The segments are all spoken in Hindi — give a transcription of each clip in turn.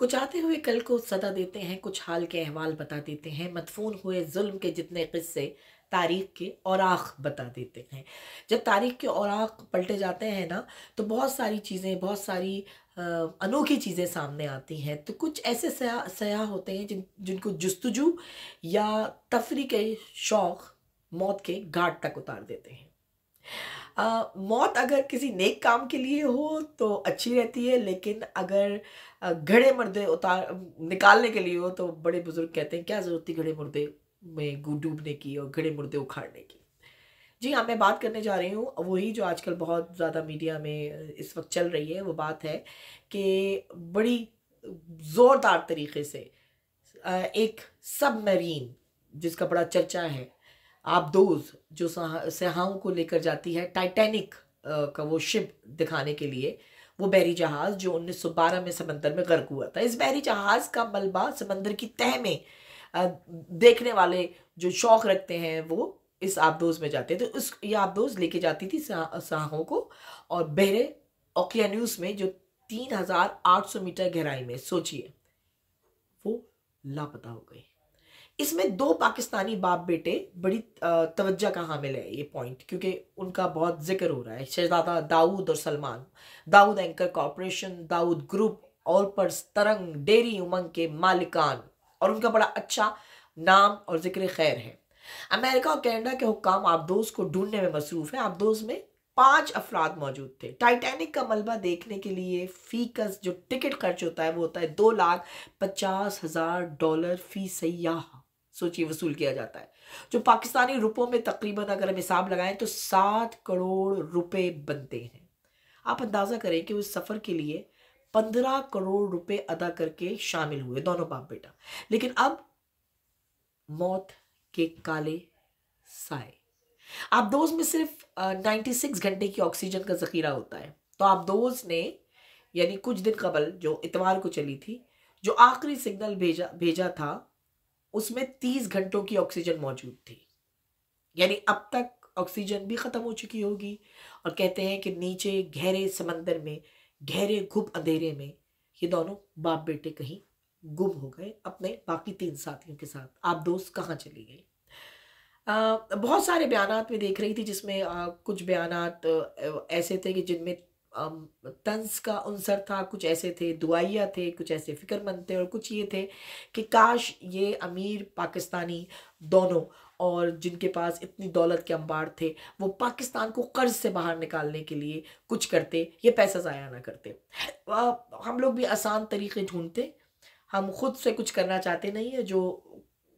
कुछ आते हुए कल को सदा देते हैं कुछ हाल के अहवाल बता देते हैं मदफून हुए जुल्म के जितने किस्से तारीख के औराख बता देते हैं जब तारीख के औराख पलटे जाते हैं ना तो बहुत सारी चीज़ें बहुत सारी अनोखी चीज़ें सामने आती हैं तो कुछ ऐसे सया सयाह होते हैं जिन जिनको जस्तजू या तफरी के शौक़ मौत के घाट तक उतार देते हैं आ, मौत अगर किसी नेक काम के लिए हो तो अच्छी रहती है लेकिन अगर घड़े मुर्दे उतार निकालने के लिए हो तो बड़े बुजुर्ग कहते हैं क्या ज़रूरत थी घड़े मुर्दे में डूबने की और घड़े मुर्दे उखाड़ने की जी हाँ मैं बात करने जा रही हूँ वही जो आजकल बहुत ज़्यादा मीडिया में इस वक्त चल रही है वो बात है कि बड़ी ज़ोरदार तरीके से एक सबमरीन जिसका बड़ा चर्चा है आप दोज जो सहाओं को लेकर जाती है टाइटैनिक का वो शिप दिखाने के लिए वो बैरी जहाज़ जो 1912 में समंदर में गर्क हुआ था इस बैरी जहाज़ का मलबा समंदर की तह में देखने वाले जो शौक़ रखते हैं वो इस आबदोज में जाते हैं तो उस ये आबदोज लेके जाती थी साहों को और बहरे ओकियान्यूस में जो 3800 मीटर गहराई में सोचिए वो लापता हो गई इसमें दो पाकिस्तानी बाप बेटे बड़ी तवज्जो का हामिल है ये पॉइंट क्योंकि उनका बहुत जिक्र हो रहा है शहजादा दाऊद और सलमान दाऊद एंकर कॉरपोरेशन दाऊद ग्रुप और पर तरंग डेरी उमंग के मालिकान और उनका बड़ा अच्छा नाम और जिक्र खैर है अमेरिका और कैनेडा के हुक्काम आबदोज को ढूंढने में मसरूफ़ है आबदोज में पाँच अफराद मौजूद थे टाइटैनिक का मलबा देखने के लिए फीकस जो टिकट खर्च होता है वो होता है दो लाख पचास हज़ार डॉलर फ़ी सयाह सोचिए वसूल किया जाता है जो पाकिस्तानी रुपयों में तकरीबन अगर हम हिसाब लगाएं तो सात करोड़ रुपए बनते हैं आप अंदाज़ा करें कि उस सफ़र के लिए पंद्रह करोड़ रुपए अदा करके शामिल हुए दोनों बाप बेटा लेकिन अब मौत के काले साए आप दोज में सिर्फ नाइन्टी सिक्स घंटे की ऑक्सीजन का ज़खीरा होता है तो आप दोज ने यानी कुछ दिन कबल जो इतवार को चली थी जो आखिरी सिग्नल भेजा भेजा था उसमें तीस घंटों की ऑक्सीजन मौजूद थी यानी अब तक ऑक्सीजन भी ख़त्म हो चुकी होगी और कहते हैं कि नीचे गहरे समंदर में गहरे घुप अंधेरे में ये दोनों बाप बेटे कहीं गुम हो गए अपने बाकी तीन साथियों के साथ आप दोस्त कहाँ चली गई बहुत सारे बयान में देख रही थी जिसमें आ, कुछ बयान ऐसे थे कि जिनमें तंस का अंसर था कुछ ऐसे थे दुआया थे कुछ ऐसे फ़िक्रमंद थे और कुछ ये थे कि काश ये अमीर पाकिस्तानी दोनों और जिनके पास इतनी दौलत के अंबार थे वो पाकिस्तान को कर्ज से बाहर निकालने के लिए कुछ करते ये पैसा ज़ाया ना करते हम लोग भी आसान तरीके ढूंढते हम खुद से कुछ करना चाहते नहीं है जो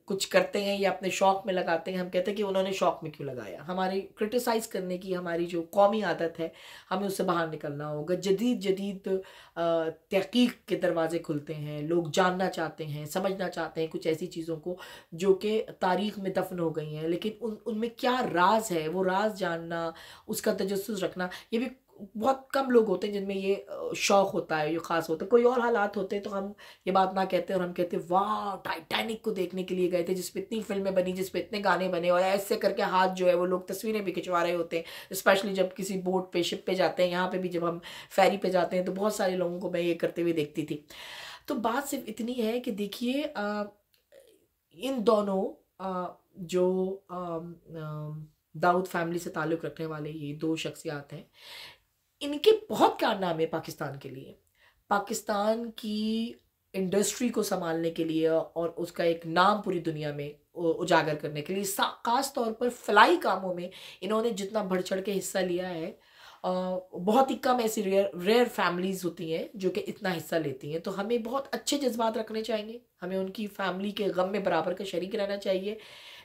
कुछ करते हैं या अपने शौक में लगाते हैं हम कहते हैं कि उन्होंने शौक में क्यों लगाया हमारी क्रिटिसाइज़ करने की हमारी जो कौमी आदत है हमें उससे बाहर निकलना होगा जदीद जदीद तहकीक के दरवाज़े खुलते हैं लोग जानना चाहते हैं समझना चाहते हैं कुछ ऐसी चीज़ों को जो कि तारीख में दफन हो गई हैं लेकिन उन उनमें क्या राज है वो राज जानना उसका तजस रखना ये भी बहुत कम लोग होते हैं जिनमें ये शौक़ होता है ये ख़ास होता है कोई और हालात होते हैं तो हम ये बात ना कहते और हम कहते वाह टाइटैनिक को देखने के लिए गए थे जिसपे इतनी फिल्में बनी जिसपे इतने गाने बने और ऐसे करके हाथ जो है वो लोग तस्वीरें भी खिंचवा रहे होते हैं स्पेशली जब किसी बोट पे शिप पे जाते हैं यहाँ पर भी जब हम फेरी पर जाते हैं तो बहुत सारे लोगों को मैं ये करते हुए देखती थी तो बात सिर्फ इतनी है कि देखिए इन दोनों जो दाऊद फैमिली से ताल्लुक़ रखने वाले ये दो शख्सियात हैं इनके बहुत कारनामे पाकिस्तान के लिए पाकिस्तान की इंडस्ट्री को संभालने के लिए और उसका एक नाम पूरी दुनिया में उजागर करने के लिए खास तौर पर फलाई कामों में इन्होंने जितना बढ़ चढ़ के हिस्सा लिया है बहुत ही कम ऐसी रेयर रेयर फैमिलीज़ होती हैं जो कि इतना हिस्सा लेती हैं तो हमें बहुत अच्छे जज्बात रखने चाहिए हमें उनकी फैमिली के गम में बराबर का शरीक रहना चाहिए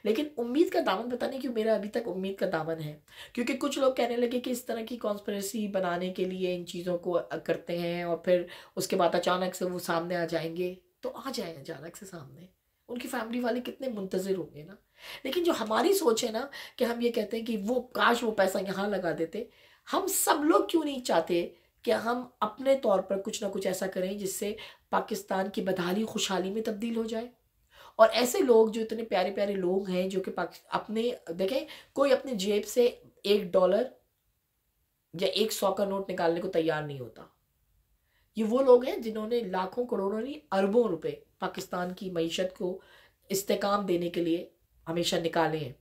लेकिन उम्मीद का दामन पता नहीं क्यों मेरा अभी तक उम्मीद का दामन है क्योंकि कुछ लोग कहने लगे कि इस तरह की कॉन्स्परेसी बनाने के लिए इन चीज़ों को करते हैं और फिर उसके बाद अचानक से वो सामने आ जाएंगे तो आ जाए अचानक से सामने उनकी फैमिली वाले कितने मुंतज़र होंगे ना लेकिन जो हमारी सोच है ना कि हम ये कहते हैं कि वो काश वो पैसा यहाँ लगा देते हम सब लोग क्यों नहीं चाहते कि हम अपने तौर पर कुछ ना कुछ ऐसा करें जिससे पाकिस्तान की बदहाली खुशहाली में तब्दील हो जाए और ऐसे लोग जो इतने प्यारे प्यारे लोग हैं जो कि अपने देखें कोई अपने जेब से एक डॉलर या एक सौ का नोट निकालने को तैयार नहीं होता ये वो लोग हैं जिन्होंने लाखों करोड़ों नहीं अरबों रुपए पाकिस्तान की मीशत को इस्तेकाम देने के लिए हमेशा निकाले हैं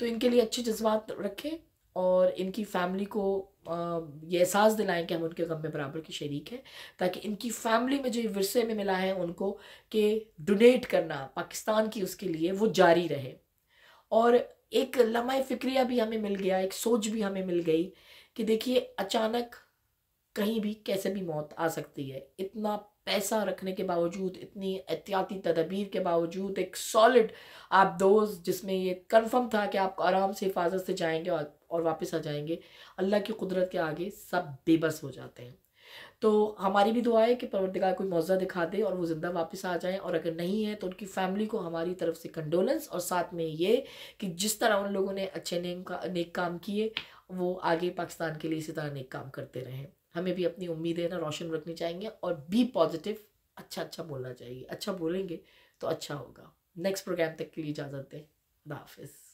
तो इनके लिए अच्छे जज्बात रखें और इनकी फैमिली को ये एहसास दिलाएं कि हम उनके गम में बराबर के शरीक हैं ताकि इनकी फैमिली में जो विरसे में मिला है उनको कि डोनेट करना पाकिस्तान की उसके लिए वो जारी रहे और एक लम्हा फ़िक्रिया भी हमें मिल गया एक सोच भी हमें मिल गई कि देखिए अचानक कहीं भी कैसे भी मौत आ सकती है इतना पैसा रखने के बावजूद इतनी एहतियाती तदबीर के बावजूद एक सॉलिड आप दोस्त जिसमें ये कंफर्म था कि आप आराम से हिफाजत से जाएंगे और और वापस आ जाएंगे अल्लाह की कुदरत के आगे सब बेबस हो जाते हैं तो हमारी भी दुआ है कि परवरदिगार कोई मौज़ा दिखा दे और वो ज़िंदा वापस आ जाएं और अगर नहीं है तो उनकी फैमिली को हमारी तरफ से कंडोलेंस और साथ में ये कि जिस तरह उन लोगों ने अच्छे नेम का नेक काम किए वो आगे पाकिस्तान के लिए इसी तरह नेक काम करते रहें हमें भी अपनी उम्मीदें ना रोशन रखनी चाहिए और बी पॉजिटिव अच्छा अच्छा बोलना चाहिए अच्छा बोलेंगे तो अच्छा होगा नेक्स्ट प्रोग्राम तक के लिए इजाज़त दें खुदा